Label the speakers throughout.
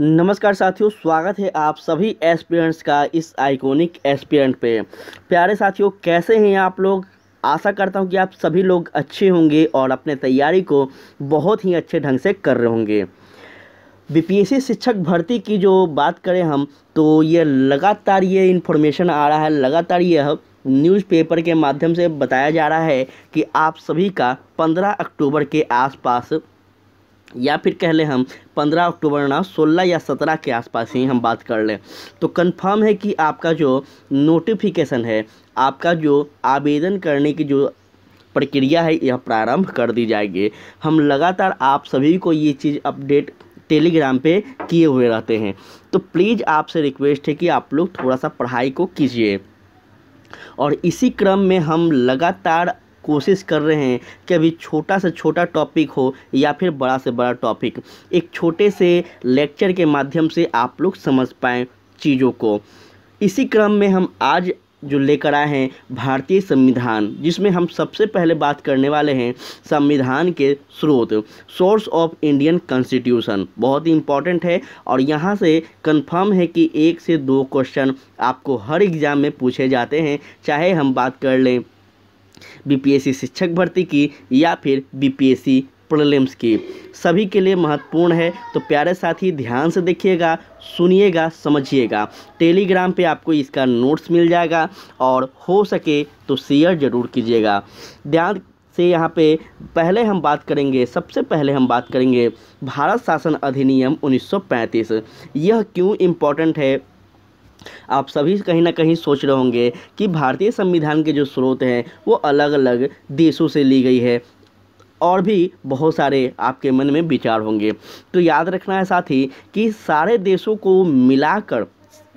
Speaker 1: नमस्कार साथियों स्वागत है आप सभी एस्पिरेंट्स का इस आइकॉनिक एस्पिरेंट पे प्यारे साथियों कैसे हैं आप लोग आशा करता हूं कि आप सभी लोग अच्छे होंगे और अपने तैयारी को बहुत ही अच्छे ढंग से कर रहे होंगे बी शिक्षक भर्ती की जो बात करें हम तो ये लगातार ये इन्फॉर्मेशन आ रहा है लगातार यह न्यूज़पेपर के माध्यम से बताया जा रहा है कि आप सभी का पंद्रह अक्टूबर के आसपास या फिर कह लें हम 15 अक्टूबर ना 16 या 17 के आसपास ही हम बात कर लें तो कंफर्म है कि आपका जो नोटिफिकेशन है आपका जो आवेदन करने की जो प्रक्रिया है यह प्रारंभ कर दी जाएगी हम लगातार आप सभी को ये चीज़ अपडेट टेलीग्राम पे किए हुए रहते हैं तो प्लीज़ आपसे रिक्वेस्ट है कि आप लोग थोड़ा सा पढ़ाई को कीजिए और इसी क्रम में हम लगातार कोशिश कर रहे हैं कि अभी छोटा से छोटा टॉपिक हो या फिर बड़ा से बड़ा टॉपिक एक छोटे से लेक्चर के माध्यम से आप लोग समझ पाएँ चीज़ों को इसी क्रम में हम आज जो लेकर आए हैं भारतीय संविधान जिसमें हम सबसे पहले बात करने वाले हैं संविधान के स्रोत सोर्स ऑफ इंडियन कॉन्स्टिट्यूशन बहुत ही इम्पॉर्टेंट है और यहाँ से कंफर्म है कि एक से दो क्वेश्चन आपको हर एग्ज़ाम में पूछे जाते हैं चाहे हम बात कर लें बीपीएससी शिक्षक भर्ती की या फिर बीपीएससी प्रॉब्लम्स की सभी के लिए महत्वपूर्ण है तो प्यारे साथी ध्यान से देखिएगा सुनिएगा समझिएगा टेलीग्राम पे आपको इसका नोट्स मिल जाएगा और हो सके तो शेयर ज़रूर कीजिएगा ध्यान से यहाँ पे पहले हम बात करेंगे सबसे पहले हम बात करेंगे भारत शासन अधिनियम 1935 यह क्यों इम्पोर्टेंट है आप सभी कहीं ना कहीं सोच रहे होंगे कि भारतीय संविधान के जो स्रोत हैं वो अलग अलग देशों से ली गई है और भी बहुत सारे आपके मन में विचार होंगे तो याद रखना है साथ ही कि सारे देशों को मिलाकर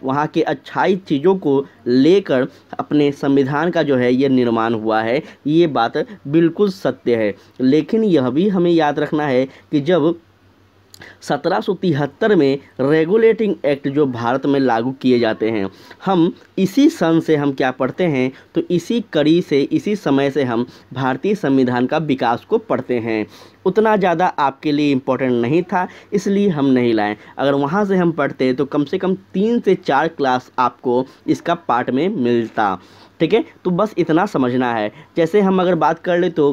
Speaker 1: वहाँ के अच्छाई चीज़ों को लेकर अपने संविधान का जो है ये निर्माण हुआ है ये बात बिल्कुल सत्य है लेकिन यह भी हमें याद रखना है कि जब सत्रह में रेगुलेटिंग एक्ट जो भारत में लागू किए जाते हैं हम इसी सन से हम क्या पढ़ते हैं तो इसी कड़ी से इसी समय से हम भारतीय संविधान का विकास को पढ़ते हैं उतना ज़्यादा आपके लिए इम्पोर्टेंट नहीं था इसलिए हम नहीं लाएं अगर वहाँ से हम पढ़ते तो कम से कम तीन से चार क्लास आपको इसका पार्ट में मिलता ठीक है तो बस इतना समझना है जैसे हम अगर बात कर ले तो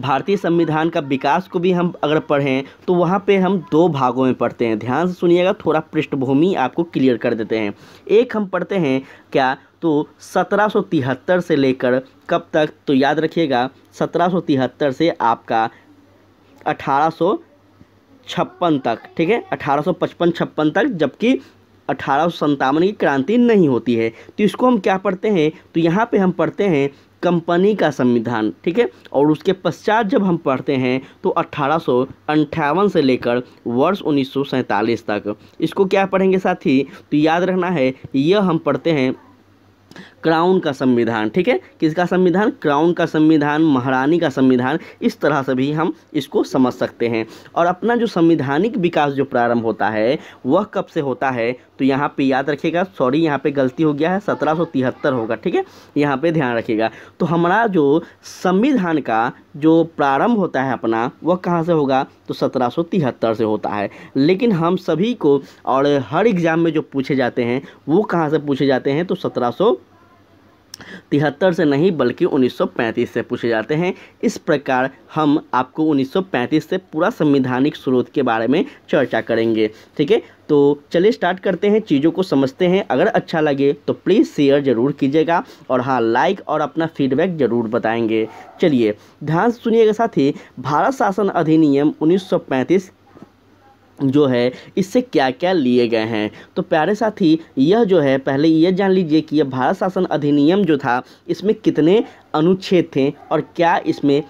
Speaker 1: भारतीय संविधान का विकास को भी हम अगर पढ़ें तो वहाँ पे हम दो भागों में पढ़ते हैं ध्यान से सुनिएगा थोड़ा पृष्ठभूमि आपको क्लियर कर देते हैं एक हम पढ़ते हैं क्या तो सत्रह से लेकर कब तक तो याद रखिएगा सत्रह से आपका अठारह छप्पन तक ठीक है अठारह सौ पचपन छप्पन तक जबकि अठारह की क्रांति नहीं होती है तो इसको हम क्या पढ़ते हैं तो यहाँ पे हम पढ़ते हैं कंपनी का संविधान ठीक है और उसके पश्चात जब हम पढ़ते हैं तो अट्ठारह से लेकर वर्ष उन्नीस तक इसको क्या पढ़ेंगे साथी तो याद रखना है यह हम पढ़ते हैं क्राउन का संविधान ठीक है किसका संविधान क्राउन का संविधान महारानी का संविधान इस तरह से भी हम इसको समझ सकते हैं और अपना जो संविधानिक विकास जो प्रारंभ होता है वह कब से होता है तो यहाँ पे याद रखिएगा सॉरी यहाँ पे गलती हो गया है सत्रह होगा ठीक है यहाँ पे ध्यान रखिएगा तो हमारा जो संविधान का जो प्रारंभ होता है अपना वह कहाँ से होगा तो सत्रह से होता है लेकिन हम सभी को और हर एग्ज़ाम में जो पूछे जाते हैं वो कहाँ से पूछे जाते हैं तो सत्रह तिहत्तर से नहीं बल्कि 1935 से पूछे जाते हैं इस प्रकार हम आपको 1935 से पूरा संविधानिक स्रोत के बारे में चर्चा करेंगे ठीक है तो चलिए स्टार्ट करते हैं चीज़ों को समझते हैं अगर अच्छा लगे तो प्लीज़ शेयर ज़रूर कीजिएगा और हाँ लाइक और अपना फीडबैक ज़रूर बताएंगे चलिए ध्यान सुनिएगा साथ ही भारत शासन अधिनियम उन्नीस जो है इससे क्या क्या लिए गए हैं तो प्यारे साथी यह जो है पहले यह जान लीजिए कि यह भारत शासन अधिनियम जो था इसमें कितने अनुच्छेद थे और क्या इसमें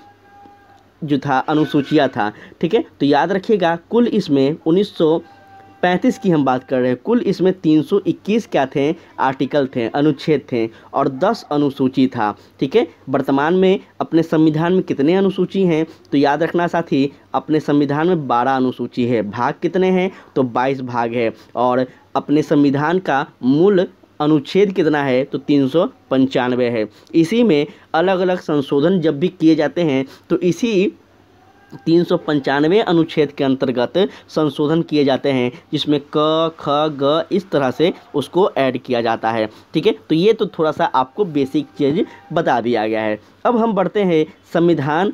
Speaker 1: जो था अनुसूचिया था ठीक है तो याद रखिएगा कुल इसमें उन्नीस पैंतीस की हम बात कर रहे हैं कुल इसमें तीन सौ इक्कीस क्या थे आर्टिकल थे अनुच्छेद थे और दस अनुसूची था ठीक है वर्तमान में अपने संविधान में कितने अनुसूची हैं तो याद रखना साथी अपने संविधान में बारह अनुसूची है भाग कितने हैं तो बाईस भाग है और अपने संविधान का मूल अनुच्छेद कितना है तो तीन सौ पंचानवे है इसी में अलग अलग संशोधन जब भी किए जाते हैं तो इसी तीन सौ पंचानवे अनुच्छेद के अंतर्गत संशोधन किए जाते हैं जिसमें क ख ग इस तरह से उसको ऐड किया जाता है ठीक है तो ये तो थोड़ा सा आपको बेसिक चीज़ बता दिया गया है अब हम बढ़ते हैं संविधान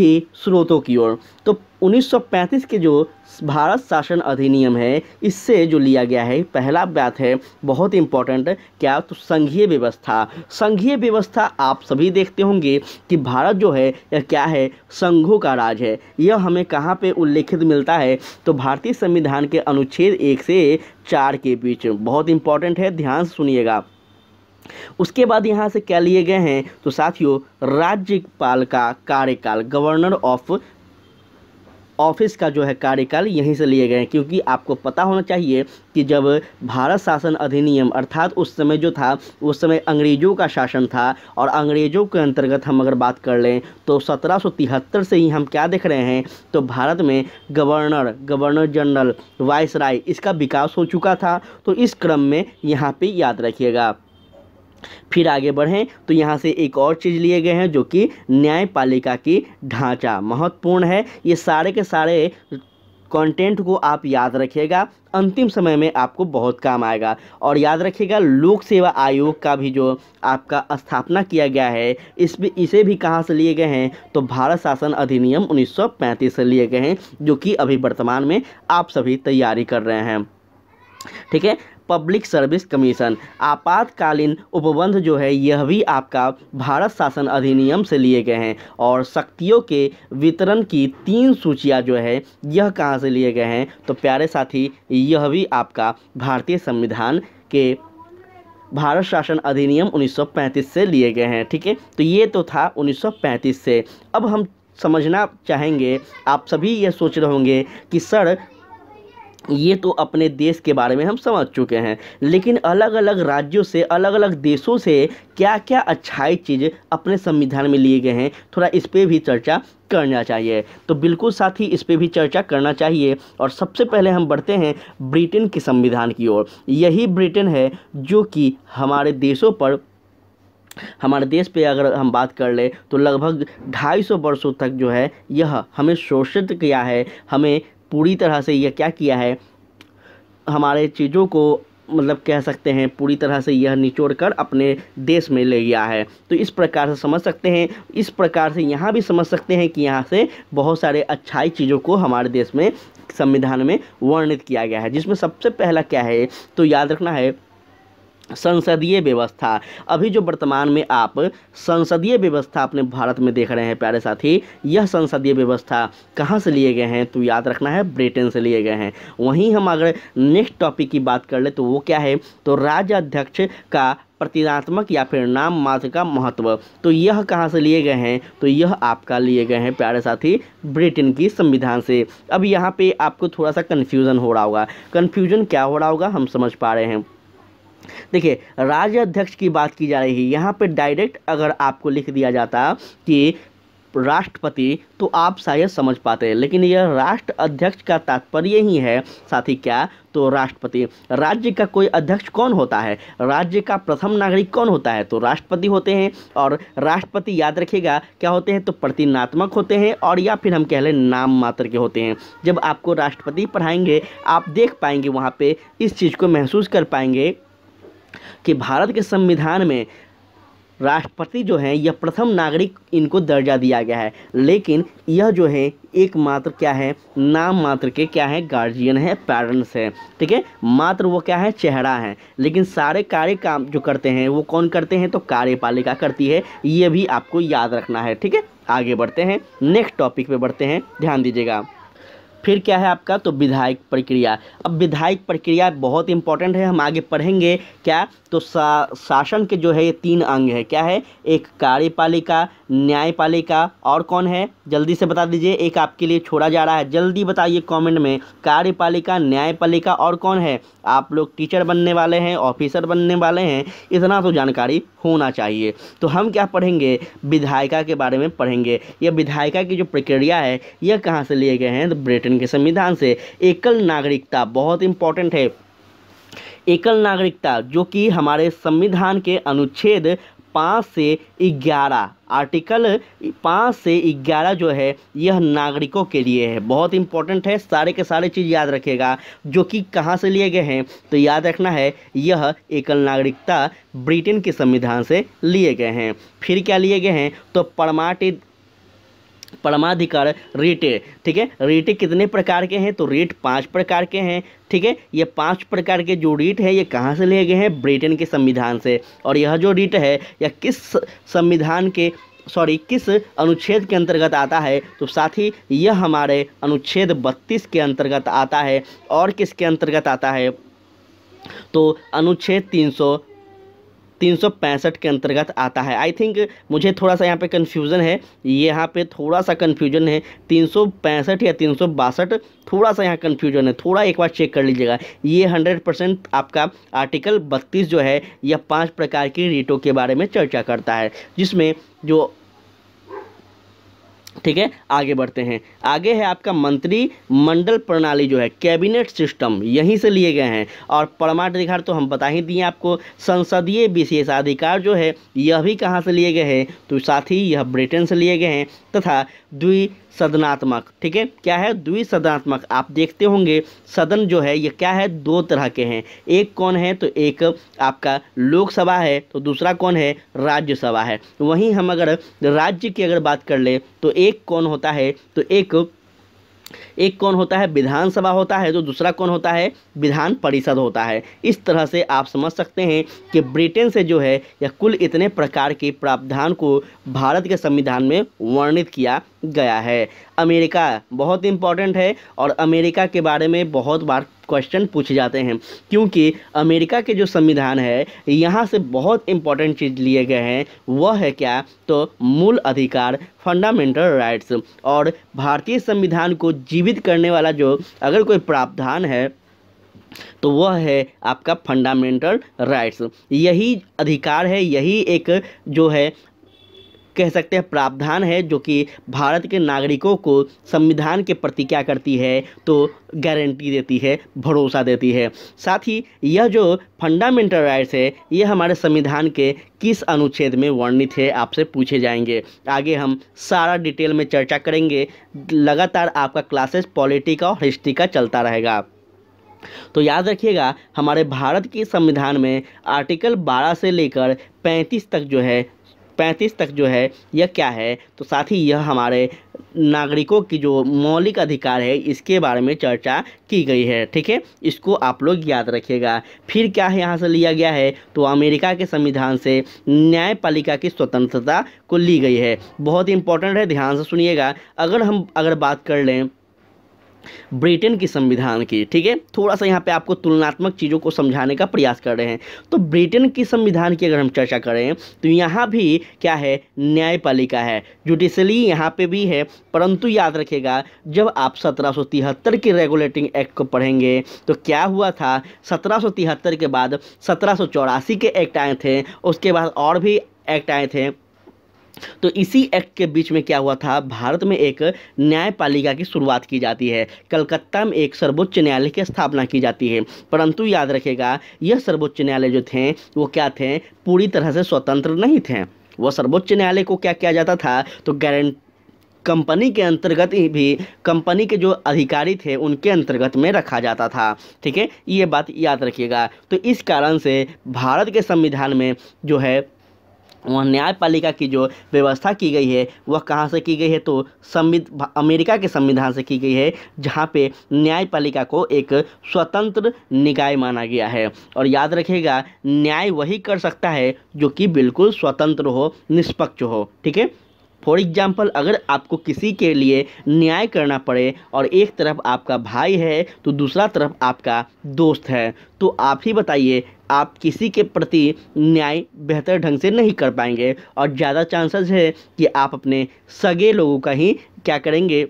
Speaker 1: के स्रोतों की ओर तो 1935 के जो भारत शासन अधिनियम है इससे जो लिया गया है पहला बात है बहुत इम्पॉर्टेंट क्या तो संघीय व्यवस्था संघीय व्यवस्था आप सभी देखते होंगे कि भारत जो है यह क्या है संघों का राज है यह हमें कहाँ पे उल्लेखित मिलता है तो भारतीय संविधान के अनुच्छेद एक से चार के बीच बहुत इंपॉर्टेंट है ध्यान सुनिएगा उसके बाद यहाँ से क्या लिए गए हैं तो साथियों राज्यपाल का कार्यकाल गवर्नर ऑफ ऑफिस का जो है कार्यकाल यहीं से लिए गए हैं क्योंकि आपको पता होना चाहिए कि जब भारत शासन अधिनियम अर्थात उस समय जो था उस समय अंग्रेज़ों का शासन था और अंग्रेज़ों के अंतर्गत हम अगर बात कर लें तो 1773 से ही हम क्या देख रहे हैं तो भारत में governor governor general viceroy इसका विकास हो चुका था तो इस क्रम में यहाँ पर याद रखिएगा फिर आगे बढ़ें तो यहाँ से एक और चीज़ लिए गए हैं जो कि न्यायपालिका की ढांचा महत्वपूर्ण है ये सारे के सारे कंटेंट को आप याद रखिएगा अंतिम समय में आपको बहुत काम आएगा और याद रखिएगा लोक सेवा आयोग का भी जो आपका स्थापना किया गया है इस भी इसे भी कहाँ से लिए गए हैं तो भारत शासन अधिनियम 1935 से लिए गए हैं जो कि अभी वर्तमान में आप सभी तैयारी कर रहे हैं ठीक है पब्लिक सर्विस कमीशन आपातकालीन उपबंध जो है यह भी आपका भारत शासन अधिनियम से लिए गए हैं और शक्तियों के वितरण की तीन सूचियाँ जो है यह कहाँ से लिए गए हैं तो प्यारे साथी यह भी आपका भारतीय संविधान के भारत शासन अधिनियम 1935 से लिए गए हैं ठीक है तो ये तो था 1935 से अब हम समझना चाहेंगे आप सभी ये सोच रहे होंगे कि सर ये तो अपने देश के बारे में हम समझ चुके हैं लेकिन अलग अलग राज्यों से अलग अलग देशों से क्या क्या अच्छाई चीज़ अपने संविधान में लिए गए हैं थोड़ा इस पर भी चर्चा करना चाहिए तो बिल्कुल साथ ही इस पर भी चर्चा करना चाहिए और सबसे पहले हम बढ़ते हैं ब्रिटेन के संविधान की ओर यही ब्रिटेन है जो कि हमारे देशों पर हमारे देश पे अगर हम बात कर ले तो लगभग ढाई सौ वर्षों तक जो है यह हमें शोषित किया है हमें पूरी तरह से यह क्या किया है हमारे चीज़ों को मतलब कह सकते हैं पूरी तरह से यह निचोड़ कर अपने देश में ले गया है तो इस प्रकार से समझ सकते हैं इस प्रकार से यहाँ भी समझ सकते हैं कि यहाँ से बहुत सारे अच्छाई चीज़ों को हमारे देश में संविधान में वर्णित किया गया है जिसमें सबसे पहला क्या है तो याद रखना है संसदीय व्यवस्था अभी जो वर्तमान में आप संसदीय व्यवस्था अपने भारत में देख रहे हैं प्यारे साथी यह संसदीय व्यवस्था कहाँ से लिए गए हैं तो याद रखना है ब्रिटेन से लिए गए हैं वहीं हम अगर नेक्स्ट टॉपिक की बात कर ले तो वो क्या है तो राज्य अध्यक्ष का प्रतिनात्मक या फिर नाम मात्र का महत्व तो यह कहाँ से लिए गए हैं तो यह आपका लिए गए हैं प्यारे साथी ब्रिटेन की संविधान से अब यहाँ पे आपको थोड़ा सा कन्फ्यूज़न हो रहा होगा कन्फ्यूज़न क्या हो रहा होगा हम समझ पा रहे हैं देखिए राज्य अध्यक्ष की बात की जा रही है यहाँ पे डायरेक्ट अगर आपको लिख दिया जाता कि राष्ट्रपति तो आप शायद समझ पाते हैं लेकिन यह राष्ट्र अध्यक्ष का तात्पर्य ही है साथ ही क्या तो राष्ट्रपति राज्य का कोई अध्यक्ष कौन होता है राज्य का प्रथम नागरिक कौन होता है तो राष्ट्रपति होते हैं और राष्ट्रपति याद रखिएगा क्या होते हैं तो प्रतिनात्मक होते हैं और या फिर हम कह लें नाम मात्र के होते हैं जब आपको राष्ट्रपति पढ़ाएंगे आप देख पाएंगे वहाँ पर इस चीज़ को महसूस कर पाएंगे कि भारत के संविधान में राष्ट्रपति जो हैं यह प्रथम नागरिक इनको दर्जा दिया गया है लेकिन यह जो है एकमात्र क्या है नाम मात्र के क्या है गार्जियन है पेरेंट्स हैं ठीक है मात्र वो क्या है चेहरा है लेकिन सारे कार्य काम जो करते हैं वो कौन करते हैं तो कार्यपालिका करती है ये भी आपको याद रखना है ठीक है आगे बढ़ते हैं नेक्स्ट टॉपिक पर बढ़ते हैं ध्यान दीजिएगा फिर क्या है आपका तो विधायक प्रक्रिया अब विधायक प्रक्रिया बहुत इंपॉर्टेंट है हम आगे पढ़ेंगे क्या तो सा, शासन के जो है ये तीन अंग है क्या है एक कार्यपालिका न्यायपालिका और कौन है जल्दी से बता दीजिए एक आपके लिए छोड़ा जा रहा है जल्दी बताइए कमेंट में कार्यपालिका न्यायपालिका और कौन है आप लोग टीचर बनने वाले हैं ऑफिसर बनने वाले हैं इतना तो जानकारी होना चाहिए तो हम क्या पढ़ेंगे विधायिका के बारे में पढ़ेंगे यह विधायिका की जो प्रक्रिया है यह कहाँ से लिए गए हैं तो ब्रिटेन के संविधान से एकल नागरिकता बहुत इंपॉर्टेंट है एकल नागरिकता जो कि हमारे संविधान के अनुच्छेद पाँच से ग्यारह आर्टिकल पाँच से ग्यारह जो है यह नागरिकों के लिए है बहुत इंपॉर्टेंट है सारे के सारे चीज़ याद रखेगा जो कि कहाँ से लिए गए हैं तो याद रखना है यह एकल नागरिकता ब्रिटेन के संविधान से लिए गए हैं फिर क्या लिए गए हैं तो परमार्टिड परमाधिकार रेटे ठीक है रेटे कितने प्रकार के हैं तो रेट पाँच प्रकार के हैं ठीक है ये पांच प्रकार के जो रीट है ये कहाँ से लिए गए हैं ब्रिटेन के संविधान से और यह जो रीट है यह किस संविधान के सॉरी किस अनुच्छेद के अंतर्गत आता है तो साथ ही यह हमारे अनुच्छेद बत्तीस के अंतर्गत आता है और किसके अंतर्गत आता है तो अनुच्छेद तीन सौ तीन के अंतर्गत आता है आई थिंक मुझे थोड़ा सा यहाँ पे कन्फ्यूज़न है यहाँ पे थोड़ा सा कन्फ्यूजन है तीन या तीन थोड़ा सा यहाँ कन्फ्यूजन है थोड़ा एक बार चेक कर लीजिएगा ये हंड्रेड परसेंट आपका आर्टिकल बत्तीस जो है यह पाँच प्रकार की रीटों के बारे में चर्चा करता है जिसमें जो ठीक है आगे बढ़ते हैं आगे है आपका मंत्री मंडल प्रणाली जो है कैबिनेट सिस्टम यहीं से लिए गए हैं और अधिकार तो हम बता ही दिए आपको संसदीय विशेषाधिकार जो है यह भी कहाँ से लिए गए हैं तो साथ ही यह ब्रिटेन से लिए गए हैं तथा द्वि सदनात्मक ठीक है क्या है द्विसदनात्मक आप देखते होंगे सदन जो है ये क्या है दो तरह के हैं एक कौन है तो एक आपका लोकसभा है तो दूसरा कौन है राज्यसभा है वहीं हम अगर राज्य की अगर बात कर ले तो एक कौन होता है तो एक एक कौन होता है विधानसभा होता है तो दूसरा कौन होता है विधान परिषद होता है इस तरह से आप समझ सकते हैं कि ब्रिटेन से जो है यह कुल इतने प्रकार के प्रावधान को भारत के संविधान में वर्णित किया गया है अमेरिका बहुत इंपॉर्टेंट है और अमेरिका के बारे में बहुत बार क्वेश्चन पूछे जाते हैं क्योंकि अमेरिका के जो संविधान है यहाँ से बहुत इंपॉर्टेंट चीज़ लिए गए हैं वह है क्या तो मूल अधिकार फंडामेंटल राइट्स और भारतीय संविधान को जीवित करने वाला जो अगर कोई प्रावधान है तो वह है आपका फंडामेंटल राइट्स यही अधिकार है यही एक जो है कह सकते हैं प्रावधान है जो कि भारत के नागरिकों को संविधान के प्रति क्या करती है तो गारंटी देती है भरोसा देती है साथ ही यह जो फंडामेंटल राइट्स है यह हमारे संविधान के किस अनुच्छेद में वर्णित है आपसे पूछे जाएंगे आगे हम सारा डिटेल में चर्चा करेंगे लगातार आपका क्लासेस पॉलिटी का और हिस्ट्री का चलता रहेगा तो याद रखिएगा हमारे भारत के संविधान में आर्टिकल 12 से लेकर 35 तक जो है पैंतीस तक जो है यह क्या है तो साथ ही यह हमारे नागरिकों की जो मौलिक अधिकार है इसके बारे में चर्चा की गई है ठीक है इसको आप लोग याद रखिएगा फिर क्या है यहाँ से लिया गया है तो अमेरिका के संविधान से न्यायपालिका की स्वतंत्रता को ली गई है बहुत इंपॉर्टेंट है ध्यान से सुनिएगा अगर हम अगर बात कर लें ब्रिटेन की संविधान की ठीक है थोड़ा सा यहाँ पे आपको तुलनात्मक चीज़ों को समझाने का प्रयास कर रहे हैं तो ब्रिटेन की संविधान की अगर हम चर्चा करें तो यहाँ भी क्या है न्यायपालिका है जुडिशली यहाँ पे भी है परंतु याद रखेगा जब आप सत्रह के रेगुलेटिंग एक्ट को पढ़ेंगे तो क्या हुआ था सत्रह के बाद सत्रह के एक्ट आए थे उसके बाद और भी एक्ट आए थे तो इसी एक्ट के बीच में क्या हुआ था भारत में एक न्यायपालिका की शुरुआत की जाती है कलकत्ता में एक सर्वोच्च न्यायालय की स्थापना की जाती है परंतु याद रखेगा यह सर्वोच्च न्यायालय जो थे वो क्या थे पूरी तरह से स्वतंत्र नहीं थे वह सर्वोच्च न्यायालय को क्या किया जाता था तो गारंट कंपनी के अंतर्गत ही भी कंपनी के जो अधिकारी थे उनके अंतर्गत में रखा जाता था ठीक है ये बात याद रखिएगा तो इस कारण से भारत के संविधान में जो है वह न्यायपालिका की जो व्यवस्था की गई है वह कहाँ से की गई है तो संविध अमेरिका के संविधान से की गई है जहाँ पे न्यायपालिका को एक स्वतंत्र निकाय माना गया है और याद रखिएगा न्याय वही कर सकता है जो कि बिल्कुल स्वतंत्र हो निष्पक्ष हो ठीक है फॉर एग्जाम्पल अगर आपको किसी के लिए न्याय करना पड़े और एक तरफ आपका भाई है तो दूसरा तरफ आपका दोस्त है तो आप ही बताइए आप किसी के प्रति न्याय बेहतर ढंग से नहीं कर पाएंगे और ज़्यादा चांसेस है कि आप अपने सगे लोगों का ही क्या करेंगे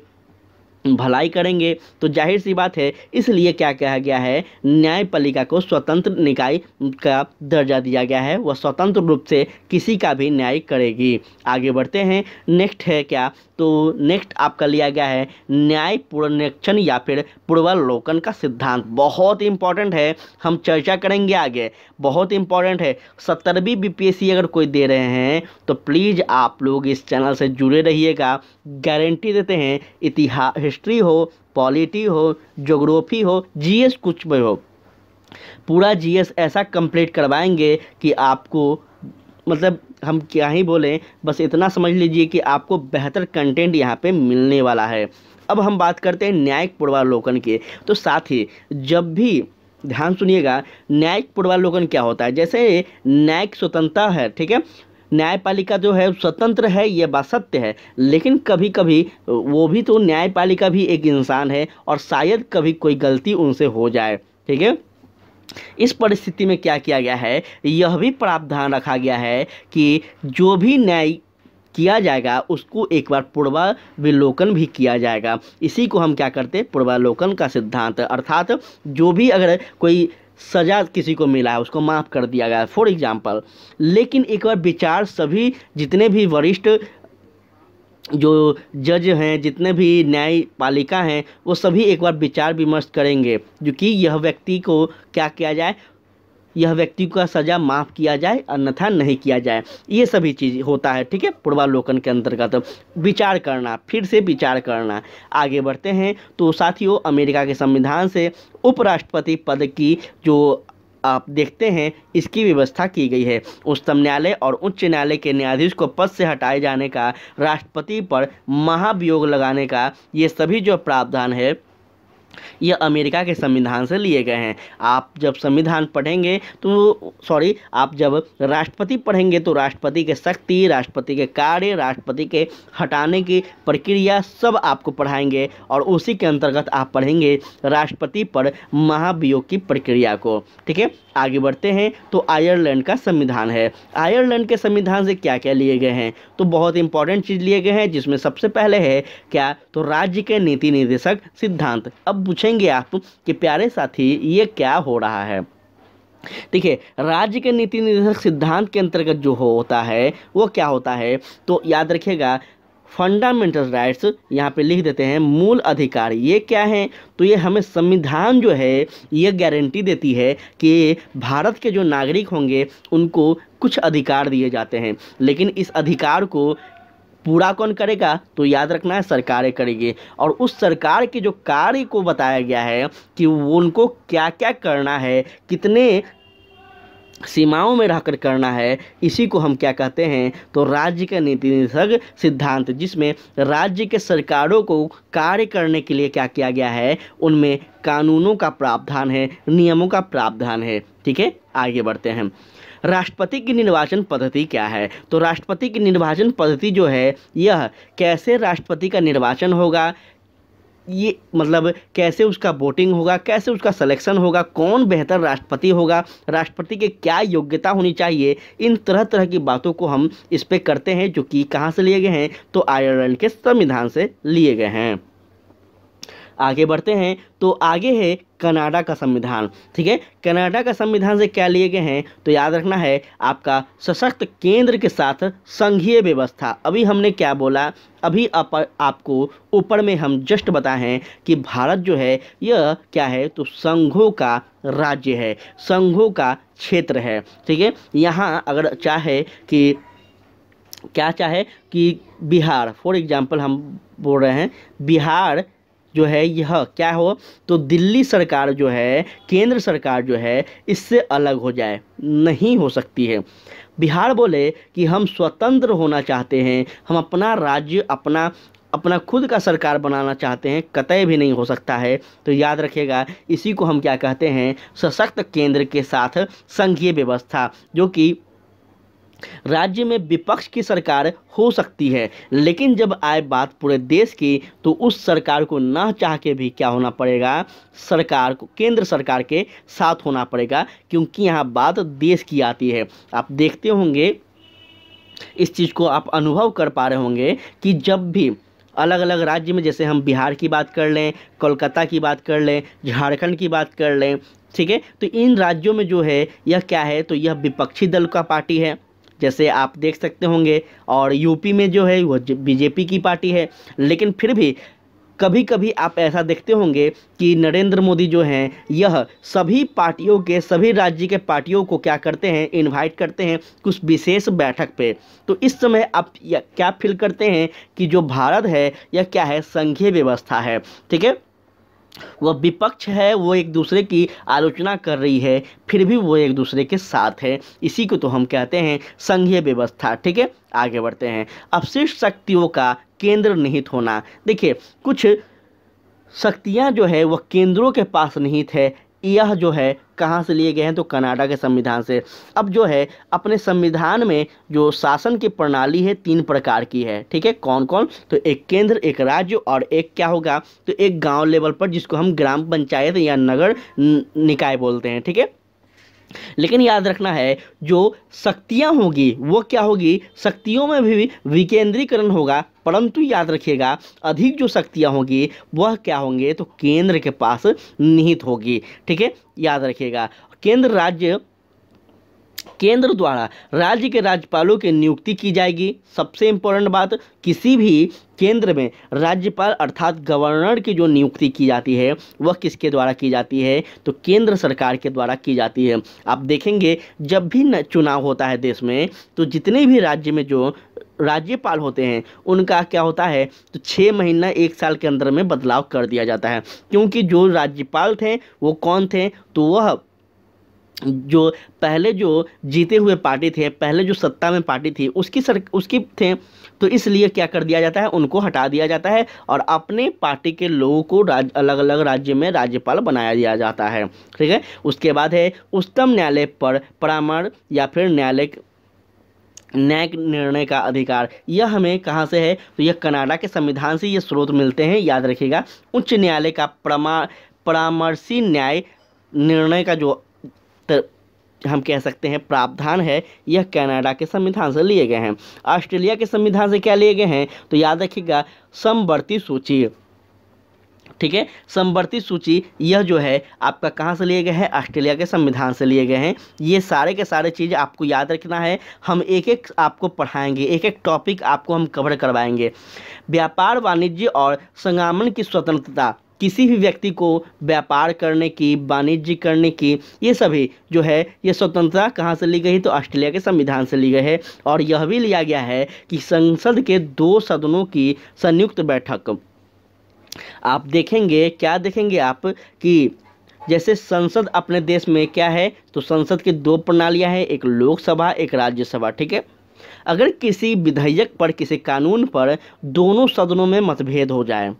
Speaker 1: भलाई करेंगे तो जाहिर सी बात है इसलिए क्या कहा गया है न्यायपालिका को स्वतंत्र निकाय का दर्जा दिया गया है वह स्वतंत्र रूप से किसी का भी न्याय करेगी आगे बढ़ते हैं नेक्स्ट है क्या तो नेक्स्ट आपका लिया गया है न्याय पुनरीक्षण या फिर पूर्वालोकन का सिद्धांत बहुत इंपॉर्टेंट है हम चर्चा करेंगे आगे बहुत इंपॉर्टेंट है सत्तरवीं सी अगर कोई दे रहे हैं तो प्लीज़ आप लोग इस चैनल से जुड़े रहिएगा गारंटी देते हैं इतिहास हिस्ट्री हो पॉलिटी हो जोग्राफी हो जीएस कुछ भी हो पूरा जीएस ऐसा कंप्लीट करवाएंगे कि आपको मतलब हम क्या ही बोलें बस इतना समझ लीजिए कि आपको बेहतर कंटेंट यहाँ पे मिलने वाला है अब हम बात करते हैं न्यायिक पूर्वालोकन की तो साथ ही जब भी ध्यान सुनिएगा न्यायिक पूर्वालोकन क्या होता है जैसे न्यायिक स्वतंत्रता है ठीक है न्यायपालिका जो है स्वतंत्र है ये बात सत्य है लेकिन कभी कभी वो भी तो न्यायपालिका भी एक इंसान है और शायद कभी कोई गलती उनसे हो जाए ठीक है इस परिस्थिति में क्या किया गया है यह भी प्रावधान रखा गया है कि जो भी न्याय किया जाएगा उसको एक बार पूर्वावलोकन भी किया जाएगा इसी को हम क्या करते हैं पूर्वावलोकन का सिद्धांत अर्थात जो भी अगर कोई सज़ा किसी को मिला है उसको माफ़ कर दिया गया है फॉर एग्ज़ाम्पल लेकिन एक बार विचार सभी जितने भी वरिष्ठ जो जज हैं जितने भी न्यायपालिका हैं वो सभी एक बार विचार विमर्श करेंगे जो कि यह व्यक्ति को क्या किया जाए यह व्यक्ति का सजा माफ़ किया जाए अन्यथा नहीं किया जाए ये सभी चीज़ होता है ठीक है पूर्वालोकन के अंतर्गत विचार करना फिर से विचार करना आगे बढ़ते हैं तो साथियों अमेरिका के संविधान से उपराष्ट्रपति पद की जो आप देखते हैं इसकी व्यवस्था की गई है उच्चतम न्यायालय और उच्च न्यायालय के न्यायाधीश को पद से हटाए जाने का राष्ट्रपति पर महाभियोग लगाने का ये सभी जो प्रावधान है यह अमेरिका के संविधान से लिए गए हैं आप जब संविधान पढ़ेंगे तो सॉरी आप जब राष्ट्रपति पढ़ेंगे तो राष्ट्रपति के शक्ति राष्ट्रपति के कार्य राष्ट्रपति के हटाने की प्रक्रिया सब आपको पढ़ाएंगे और उसी के अंतर्गत आप पढ़ेंगे राष्ट्रपति पर महाभियोग की प्रक्रिया को ठीक है आगे बढ़ते हैं तो आयरलैंड का संविधान है आयरलैंड के संविधान से क्या क्या लिए गए हैं तो बहुत इंपॉर्टेंट चीज़ लिए गए हैं जिसमें सबसे पहले है क्या तो राज्य के नीति निर्देशक सिद्धांत अब पूछेंगे आप कि प्यारे साथी ये क्या हो रहा है देखिए राज्य के नीति निर्देशक सिद्धांत के अंतर्गत जो हो होता है वो क्या होता है तो याद रखिएगा फंडामेंटल राइट्स यहाँ पे लिख देते हैं मूल अधिकार ये क्या है तो ये हमें संविधान जो है ये गारंटी देती है कि भारत के जो नागरिक होंगे उनको कुछ अधिकार दिए जाते हैं लेकिन इस अधिकार को पूरा कौन करेगा तो याद रखना है सरकारें करेगी और उस सरकार के जो कार्य को बताया गया है कि उनको क्या क्या करना है कितने सीमाओं में रहकर करना है इसी को हम क्या कहते हैं तो राज्य का नीति निषेध सिद्धांत जिसमें राज्य के सरकारों को कार्य करने के लिए क्या किया गया है उनमें कानूनों का प्रावधान है नियमों का प्रावधान है ठीक है आगे बढ़ते हैं राष्ट्रपति की निर्वाचन पद्धति क्या है तो राष्ट्रपति की निर्वाचन पद्धति जो है यह कैसे राष्ट्रपति का निर्वाचन होगा ये मतलब कैसे उसका वोटिंग होगा कैसे उसका सिलेक्शन होगा कौन बेहतर राष्ट्रपति होगा राष्ट्रपति के क्या योग्यता होनी चाहिए इन तरह तरह की बातों को हम इस पर करते हैं जो कि कहाँ से लिए गए हैं तो आयरलैंड के संविधान से लिए गए हैं आगे बढ़ते हैं तो आगे है कनाडा का संविधान ठीक है कनाडा का संविधान से क्या लिए गए हैं तो याद रखना है आपका सशक्त केंद्र के साथ संघीय व्यवस्था अभी हमने क्या बोला अभी आप, आपको ऊपर में हम जस्ट बताएं कि भारत जो है यह क्या है तो संघों का राज्य है संघों का क्षेत्र है ठीक है यहाँ अगर चाहे कि क्या चाहे कि बिहार फॉर एग्जांपल हम बोल रहे हैं बिहार जो है यह क्या हो तो दिल्ली सरकार जो है केंद्र सरकार जो है इससे अलग हो जाए नहीं हो सकती है बिहार बोले कि हम स्वतंत्र होना चाहते हैं हम अपना राज्य अपना अपना खुद का सरकार बनाना चाहते हैं कतई भी नहीं हो सकता है तो याद रखिएगा इसी को हम क्या कहते हैं सशक्त केंद्र के साथ संघीय व्यवस्था जो कि राज्य में विपक्ष की सरकार हो सकती है लेकिन जब आए बात पूरे देश की तो उस सरकार को ना चाह के भी क्या होना पड़ेगा सरकार को केंद्र सरकार के साथ होना पड़ेगा क्योंकि यहाँ बात देश की आती है आप देखते होंगे इस चीज़ को आप अनुभव कर पा रहे होंगे कि जब भी अलग अलग राज्य में जैसे हम बिहार की बात कर लें कोलकाता की बात कर लें झारखंड की बात कर लें ठीक है तो इन राज्यों में जो है यह क्या है तो यह विपक्षी दल का पार्टी है जैसे आप देख सकते होंगे और यूपी में जो है वो बीजेपी की पार्टी है लेकिन फिर भी कभी कभी आप ऐसा देखते होंगे कि नरेंद्र मोदी जो हैं यह सभी पार्टियों के सभी राज्य के पार्टियों को क्या करते हैं इनवाइट करते हैं कुछ विशेष बैठक पे तो इस समय आप क्या फील करते हैं कि जो भारत है यह क्या है संघीय व्यवस्था है ठीक है वह विपक्ष है वो एक दूसरे की आलोचना कर रही है फिर भी वो एक दूसरे के साथ है इसी को तो हम कहते हैं संघीय व्यवस्था ठीक है आगे बढ़ते हैं अपशिष्ट शक्तियों का केंद्र निहित होना देखिए कुछ शक्तियाँ जो है वह केंद्रों के पास निहित है यह जो है कहाँ से लिए गए हैं तो कनाडा के संविधान से अब जो है अपने संविधान में जो शासन की प्रणाली है तीन प्रकार की है ठीक है कौन कौन तो एक केंद्र एक राज्य और एक क्या होगा तो एक गांव लेवल पर जिसको हम ग्राम पंचायत या नगर निकाय बोलते हैं ठीक है लेकिन याद रखना है जो शक्तियाँ होगी वो क्या होगी शक्तियों में भी विकेंद्रीकरण होगा परंतु याद रखिएगा अधिक जो शक्तियाँ होंगी वह क्या होंगे तो केंद्र के पास निहित होगी ठीक है याद रखिएगा केंद्र राज्य केंद्र द्वारा राज्य के राज्यपालों की नियुक्ति की जाएगी सबसे इम्पोर्टेंट बात किसी भी केंद्र में राज्यपाल अर्थात गवर्नर की जो नियुक्ति की जाती है वह किसके द्वारा की जाती है तो केंद्र सरकार के द्वारा की जाती है आप देखेंगे जब भी चुनाव होता है देश में तो जितने भी राज्य में जो राज्यपाल होते हैं उनका क्या होता है तो छः महीना एक साल के अंदर में बदलाव कर दिया जाता है क्योंकि जो राज्यपाल थे वो कौन थे तो वह जो पहले जो जीते हुए पार्टी थे पहले जो सत्ता में पार्टी थी उसकी सर उसकी थे तो इसलिए क्या कर दिया जाता है उनको हटा दिया जाता है और अपने पार्टी के लोगों को राज, अलग अलग राज्य में राज्यपाल बनाया दिया जाता है ठीक है उसके बाद है उच्चतम न्यायालय पर परामर्श या फिर न्यायालय न्यायिक निर्णय का अधिकार यह हमें कहाँ से है तो यह कनाडा के संविधान से ये स्रोत मिलते हैं याद रखिएगा उच्च न्यायालय का परामर्शी न्याय निर्णय का जो सख्त हम कह सकते हैं प्रावधान है यह कनाडा के संविधान से लिए गए हैं ऑस्ट्रेलिया के संविधान से क्या लिए गए हैं तो याद रखिएगा समवर्ती सूची ठीक है समवर्ती सूची यह जो है आपका कहाँ से लिए गए हैं ऑस्ट्रेलिया के संविधान से लिए गए हैं ये सारे के सारे चीज़ आपको याद रखना है हम एक एक आपको पढ़ाएंगे एक एक टॉपिक आपको हम कवर करवाएंगे व्यापार वाणिज्य और संगामन की स्वतंत्रता किसी भी व्यक्ति को व्यापार करने की वाणिज्य करने की ये सभी जो है ये स्वतंत्रता कहाँ से ली गई तो ऑस्ट्रेलिया के संविधान से ली गई है और यह भी लिया गया है कि संसद के दो सदनों की संयुक्त बैठक आप देखेंगे क्या देखेंगे आप कि जैसे संसद अपने देश में क्या है तो संसद के दो प्रणालियाँ हैं एक लोकसभा एक राज्यसभा ठीक है अगर किसी विधेयक पर किसी कानून पर दोनों सदनों में मतभेद हो जाए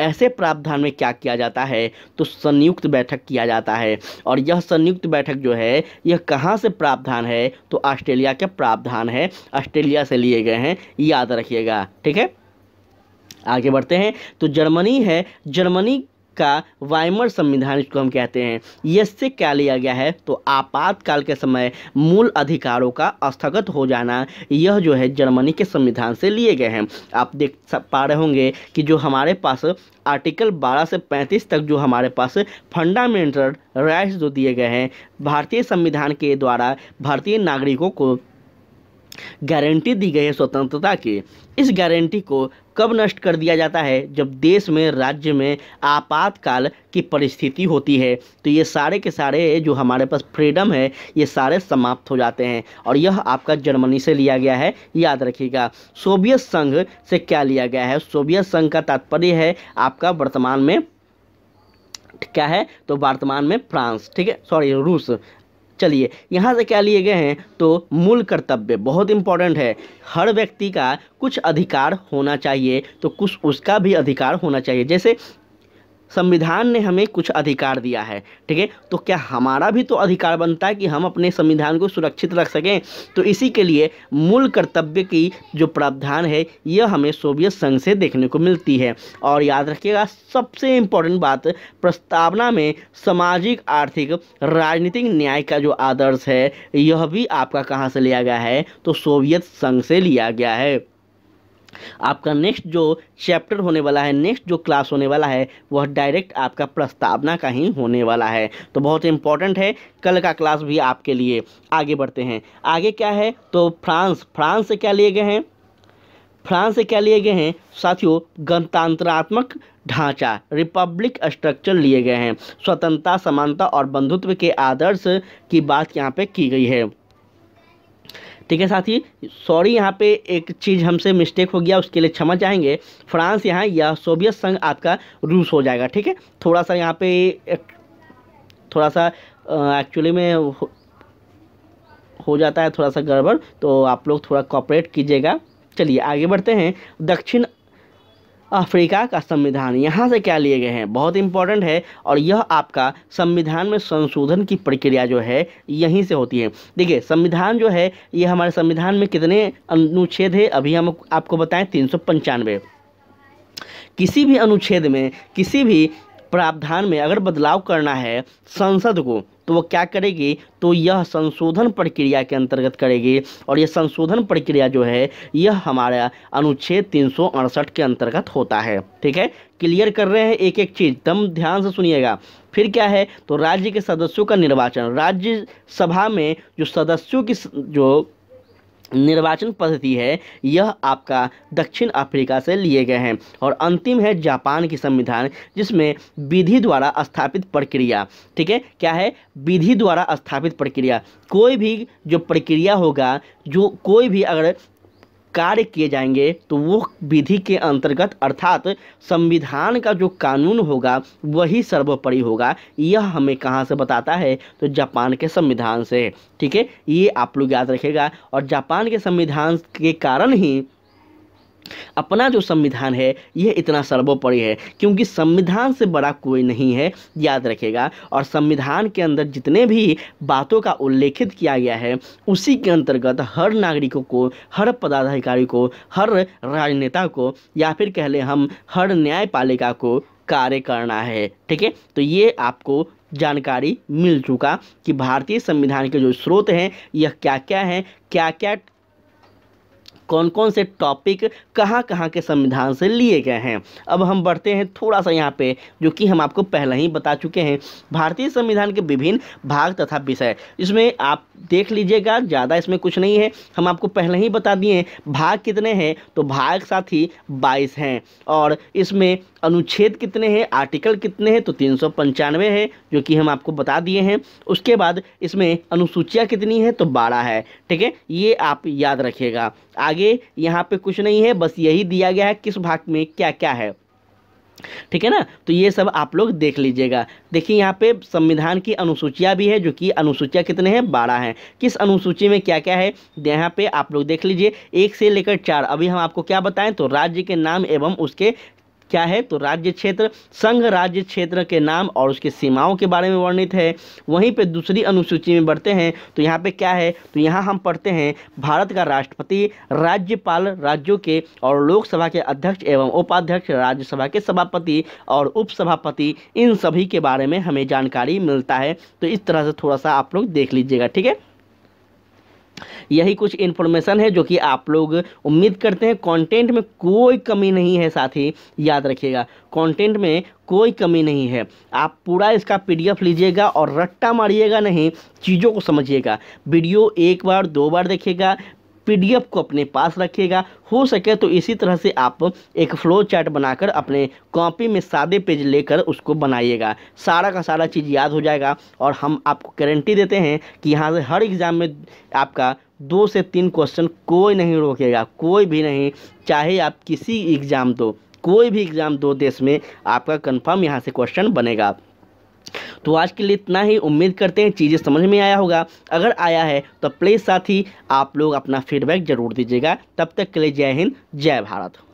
Speaker 1: ऐसे प्रावधान में क्या किया जाता है तो संयुक्त बैठक किया जाता है और यह संयुक्त बैठक जो है यह कहाँ से प्रावधान है तो ऑस्ट्रेलिया के प्रावधान है ऑस्ट्रेलिया से लिए गए हैं याद रखिएगा ठीक है आगे बढ़ते हैं तो जर्मनी है जर्मनी का वाइमर संविधान इसको हम कहते हैं इससे क्या लिया गया है तो आपातकाल के समय मूल अधिकारों का स्थगित हो जाना यह जो है जर्मनी के संविधान से लिए गए हैं आप देख पा रहे होंगे कि जो हमारे पास आर्टिकल 12 से 35 तक जो हमारे पास फंडामेंटल राइट्स जो दिए गए हैं भारतीय संविधान के द्वारा भारतीय नागरिकों को गारंटी दी गई है स्वतंत्रता की इस गारंटी को कब नष्ट कर दिया जाता है जब देश में राज्य में आपातकाल की परिस्थिति होती है तो ये सारे के सारे जो हमारे पास फ्रीडम है ये सारे समाप्त हो जाते हैं और यह आपका जर्मनी से लिया गया है याद रखिएगा सोवियत संघ से क्या लिया गया है सोवियत संघ का तात्पर्य है आपका वर्तमान में क्या है तो वर्तमान में फ्रांस ठीक है सॉरी रूस चलिए यहाँ से क्या लिए गए हैं तो मूल कर्तव्य बहुत इंपॉर्टेंट है हर व्यक्ति का कुछ अधिकार होना चाहिए तो कुछ उसका भी अधिकार होना चाहिए जैसे संविधान ने हमें कुछ अधिकार दिया है ठीक है तो क्या हमारा भी तो अधिकार बनता है कि हम अपने संविधान को सुरक्षित रख सकें तो इसी के लिए मूल कर्तव्य की जो प्रावधान है यह हमें सोवियत संघ से देखने को मिलती है और याद रखिएगा सबसे इम्पोर्टेंट बात प्रस्तावना में सामाजिक आर्थिक राजनीतिक न्याय का जो आदर्श है यह भी आपका कहाँ से लिया गया है तो सोवियत संघ से लिया गया है आपका नेक्स्ट जो चैप्टर होने वाला है नेक्स्ट जो क्लास होने वाला है वह डायरेक्ट आपका प्रस्तावना का ही होने वाला है तो बहुत इंपॉर्टेंट है कल का क्लास भी आपके लिए आगे बढ़ते हैं आगे क्या है तो फ्रांस फ्रांस से क्या लिए गए हैं फ्रांस से क्या लिए गए हैं साथियों गणतंत्रात्मक ढांचा रिपब्लिक स्ट्रक्चर लिए गए हैं स्वतंत्रता समानता और बंधुत्व के आदर्श की बात यहाँ पे की गई है ठीक है साथी सॉरी यहाँ पे एक चीज़ हमसे मिस्टेक हो गया उसके लिए क्षमा चाहेंगे फ्रांस यहाँ या सोवियत संघ आपका रूस हो जाएगा ठीक है थोड़ा सा यहाँ पे थोड़ा सा एक्चुअली में हो, हो जाता है थोड़ा सा गड़बड़ तो आप लोग थोड़ा कॉपरेट कीजिएगा चलिए आगे बढ़ते हैं दक्षिण अफ्रीका का संविधान यहाँ से क्या लिए गए हैं बहुत इंपॉर्टेंट है और यह आपका संविधान में संशोधन की प्रक्रिया जो है यहीं से होती है देखिए संविधान जो है ये हमारे संविधान में कितने अनुच्छेद है अभी हम आपको बताएं तीन सौ पंचानवे किसी भी अनुच्छेद में किसी भी प्रावधान में अगर बदलाव करना है संसद को तो वो क्या करेगी तो यह संशोधन प्रक्रिया के अंतर्गत करेगी और यह संशोधन प्रक्रिया जो है यह हमारा अनुच्छेद तीन के अंतर्गत होता है ठीक है क्लियर कर रहे हैं एक एक चीज़ दम ध्यान से सुनिएगा फिर क्या है तो राज्य के सदस्यों का निर्वाचन राज्य सभा में जो सदस्यों की जो निर्वाचन पद्धति है यह आपका दक्षिण अफ्रीका से लिए गए हैं और अंतिम है जापान की संविधान जिसमें विधि द्वारा स्थापित प्रक्रिया ठीक है क्या है विधि द्वारा स्थापित प्रक्रिया कोई भी जो प्रक्रिया होगा जो कोई भी अगर कार्य किए जाएंगे तो वो विधि के अंतर्गत अर्थात संविधान का जो कानून होगा वही सर्वोपरि होगा यह हमें कहाँ से बताता है तो जापान के संविधान से ठीक है ये आप लोग याद रखेगा और जापान के संविधान के कारण ही अपना जो संविधान है यह इतना सर्वोपरि है क्योंकि संविधान से बड़ा कोई नहीं है याद रखेगा और संविधान के अंदर जितने भी बातों का उल्लेखित किया गया है उसी के अंतर्गत हर नागरिकों को हर पदाधिकारी को हर राजनेता को या फिर कह लें हम हर न्यायपालिका को कार्य करना है ठीक है तो ये आपको जानकारी मिल चुका कि भारतीय संविधान के जो स्रोत हैं यह क्या क्या हैं क्या क्या कौन कौन से टॉपिक कहाँ कहाँ के संविधान से लिए गए हैं अब हम बढ़ते हैं थोड़ा सा यहाँ पे जो कि हम आपको पहले ही बता चुके हैं भारतीय संविधान के विभिन्न भाग तथा विषय इसमें आप देख लीजिएगा ज़्यादा इसमें कुछ नहीं है हम आपको पहले ही बता दिए हैं भाग कितने हैं तो भाग साथ ही बाईस हैं और इसमें अनुच्छेद कितने हैं आर्टिकल कितने हैं तो तीन सौ पंचानवे है जो कि हम आपको बता दिए हैं उसके बाद इसमें अनुसूचियाँ कितनी है तो बारह है ठीक है ये आप याद रखिएगा आगे यहाँ पे कुछ नहीं है बस यही दिया गया है किस भाग में क्या क्या है ठीक है ना तो ये सब आप लोग देख लीजिएगा देखिए यहाँ पे संविधान की अनुसूचियाँ भी है जो कि अनुसूचियाँ कितने हैं बारह हैं किस अनुसूची में क्या क्या है यहाँ पे आप लोग देख लीजिए एक से लेकर चार अभी हम आपको क्या बताएं तो राज्य के नाम एवं उसके क्या है तो राज्य क्षेत्र संघ राज्य क्षेत्र के नाम और उसके सीमाओं के बारे में वर्णित है वहीं पे दूसरी अनुसूची में बढ़ते हैं तो यहाँ पे क्या है तो यहाँ हम पढ़ते हैं भारत का राष्ट्रपति राज्यपाल राज्यों के और लोकसभा के अध्यक्ष एवं उपाध्यक्ष राज्यसभा के सभापति और उपसभापति इन सभी के बारे में हमें जानकारी मिलता है तो इस तरह से थोड़ा सा आप लोग देख लीजिएगा ठीक है यही कुछ इन्फॉर्मेशन है जो कि आप लोग उम्मीद करते हैं कंटेंट में कोई कमी नहीं है साथी याद रखिएगा कंटेंट में कोई कमी नहीं है आप पूरा इसका पीडीएफ लीजिएगा और रट्टा मारिएगा नहीं चीज़ों को समझिएगा वीडियो एक बार दो बार देखिएगा पीडीएफ को अपने पास रखिएगा हो सके तो इसी तरह से आप एक फ्लो चार्ट बनाकर अपने कॉपी में सादे पेज लेकर उसको बनाइएगा सारा का सारा चीज़ याद हो जाएगा और हम आपको गारंटी देते हैं कि यहाँ से हर एग्ज़ाम में आपका दो से तीन क्वेश्चन कोई नहीं रोकेगा कोई भी नहीं चाहे आप किसी एग्ज़ाम दो कोई भी एग्ज़ाम दो देश में आपका कन्फर्म यहाँ से क्वेश्चन बनेगा तो आज के लिए इतना ही उम्मीद करते हैं चीज़ें समझ में आया होगा अगर आया है तो प्लीज़ साथ ही आप लोग अपना फीडबैक ज़रूर दीजिएगा तब तक के लिए जय हिंद जय भारत